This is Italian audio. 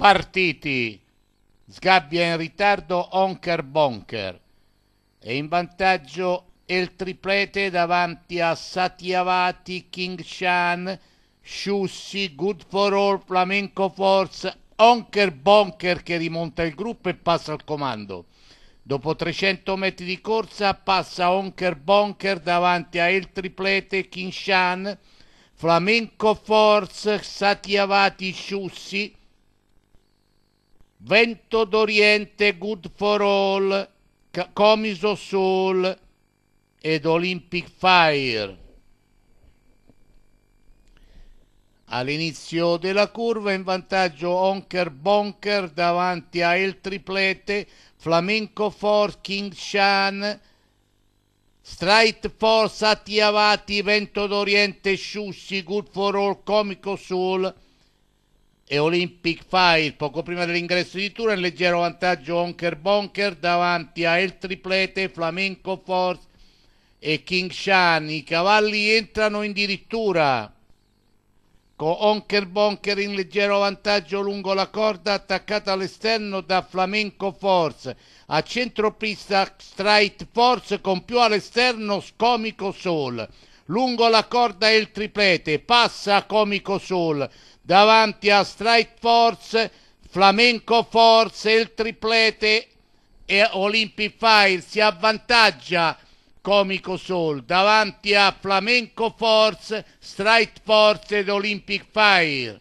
Partiti! Sgabbia in ritardo Onker Bonker. E in vantaggio il triplete davanti a Satyavati, King Shan, Shussi, Good for All, Flamenco Force, Onker Bonker che rimonta il gruppo e passa al comando. Dopo 300 metri di corsa passa Onker Bonker davanti a El Triplete, Kinshan, Flamenco Force, Satyavati, Shussi, Vento d'Oriente, Good for All, Comiso Soul ed Olympic Fire. All'inizio della curva in vantaggio Honker Bonker davanti a El Triplete, Flamenco Force, King Shan, Strike Force, Atiavati, Vento d'Oriente, Sciussi, Good for All, Comico Soul e Olympic Fire poco prima dell'ingresso di Turan, leggero vantaggio Honker Bonker davanti a El Triplete, Flamenco Force e King Shan. I cavalli entrano addirittura con Honker Bonker in leggero vantaggio lungo la corda attaccata all'esterno da Flamenco Force. A centropista Strike Force con più all'esterno Scomico Soul lungo la corda e il triplete, passa Comico Soul, davanti a Strike Force, Flamenco Force, il triplete e Olympic Fire si avvantaggia Comico Soul davanti a Flamenco Force, Strike Force ed Olympic Fire.